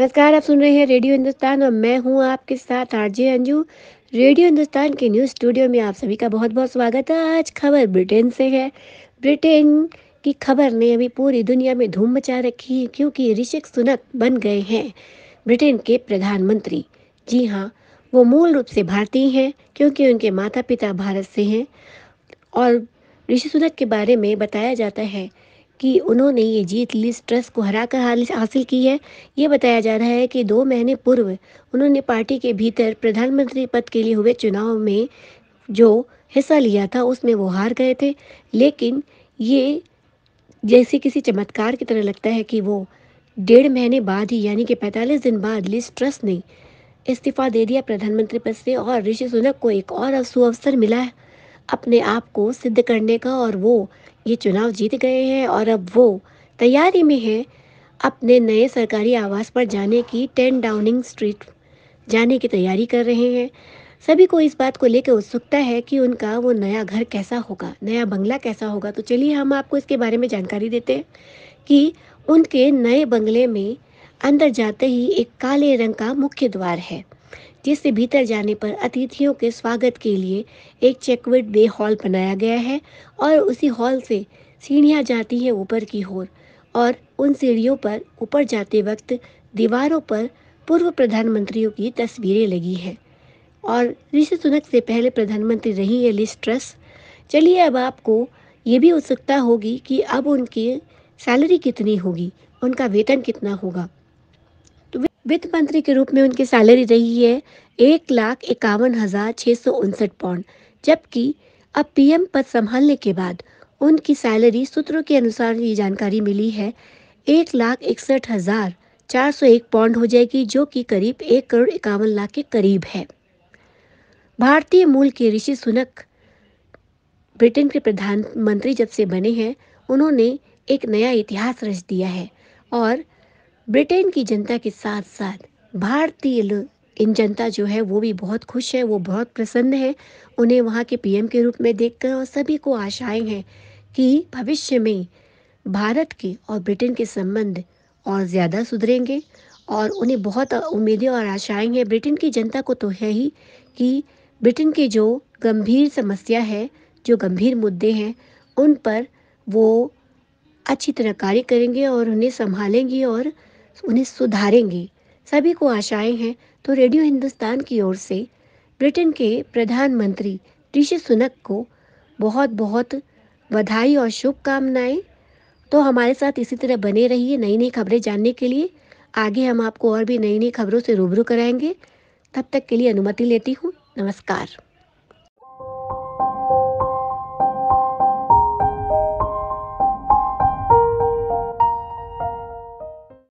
नमस्कार आप सुन रहे हैं रेडियो हिंदुस्तान और मैं हूं आपके साथ आरजे अंजू रेडियो हिंदुस्तान के न्यूज़ स्टूडियो में आप सभी का बहुत बहुत स्वागत है आज खबर ब्रिटेन से है ब्रिटेन की खबर ने अभी पूरी दुनिया में धूम मचा रखी है क्योंकि ऋषिक सुनक बन गए हैं ब्रिटेन के प्रधानमंत्री जी हाँ वो मूल रूप से भारतीय हैं क्योंकि उनके माता पिता भारत से हैं और ऋषि सुनक के बारे में बताया जाता है कि उन्होंने ये जीत लिस ट्रस को हरा कर हासिल की है ये बताया जा रहा है कि दो महीने पूर्व उन्होंने पार्टी के भीतर प्रधानमंत्री पद के लिए हुए चुनाव में जो हिस्सा लिया था उसमें वो हार गए थे लेकिन ये जैसे किसी चमत्कार की तरह लगता है कि वो डेढ़ महीने बाद ही यानी कि 45 दिन बाद लिस ट्रस ने इस्तीफा दे दिया प्रधानमंत्री पद से और ऋषि सुनक को एक और सुअवसर मिला है अपने आप को सिद्ध करने का और वो ये चुनाव जीत गए हैं और अब वो तैयारी में है अपने नए सरकारी आवास पर जाने की टेन डाउनिंग स्ट्रीट जाने की तैयारी कर रहे हैं सभी को इस बात को लेकर उत्सुकता है कि उनका वो नया घर कैसा होगा नया बंगला कैसा होगा तो चलिए हम आपको इसके बारे में जानकारी देते हैं कि उनके नए बंगले में अंदर जाते ही एक काले रंग का मुख्य द्वार है जिससे भीतर जाने पर अतिथियों के स्वागत के लिए एक चेकविड बे हॉल बनाया गया है और उसी हॉल से सीढ़ियाँ जाती हैं ऊपर की ओर और उन सीढ़ियों पर ऊपर जाते वक्त दीवारों पर पूर्व प्रधानमंत्रियों की तस्वीरें लगी हैं और ऋषि सुनक से पहले प्रधानमंत्री रही है लिस ट्रस चलिए अब आपको ये भी उत्सुकता होगी कि अब उनकी सैलरी कितनी होगी उनका वेतन कितना होगा वित्त मंत्री के रूप में उनकी सैलरी रही है एक लाख इक्यावन हज़ार छः सौ उनसठ पाउंड जबकि अब पीएम पद संभालने के बाद उनकी सैलरी सूत्रों के अनुसार ये जानकारी मिली है एक लाख इकसठ हज़ार चार सौ एक पाउंड हो जाएगी जो कि करीब एक करोड़ इक्यावन लाख के करीब है भारतीय मूल के ऋषि सुनक ब्रिटेन के प्रधानमंत्री जब से बने हैं उन्होंने एक नया इतिहास रच दिया है और ब्रिटेन की जनता के साथ साथ भारतीय इन जनता जो है वो भी बहुत खुश है वो बहुत प्रसन्न है उन्हें वहाँ के पीएम के रूप में देखकर और सभी को आशाएं हैं कि भविष्य में भारत के और ब्रिटेन के संबंध और ज़्यादा सुधरेंगे और उन्हें बहुत उम्मीदें और आशाएं हैं ब्रिटेन की जनता को तो है ही कि ब्रिटेन के जो गंभीर समस्या है जो गंभीर मुद्दे हैं उन पर वो अच्छी तरह कार्य करेंगे और उन्हें संभालेंगे और उन्हें सुधारेंगी सभी को आशाएं हैं तो रेडियो हिंदुस्तान की ओर से ब्रिटेन के प्रधानमंत्री ऋषि सुनक को बहुत बहुत बधाई और शुभकामनाएं तो हमारे साथ इसी तरह बने रहिए नई नई खबरें जानने के लिए आगे हम आपको और भी नई नई खबरों से रूबरू कराएंगे तब तक के लिए अनुमति लेती हूँ नमस्कार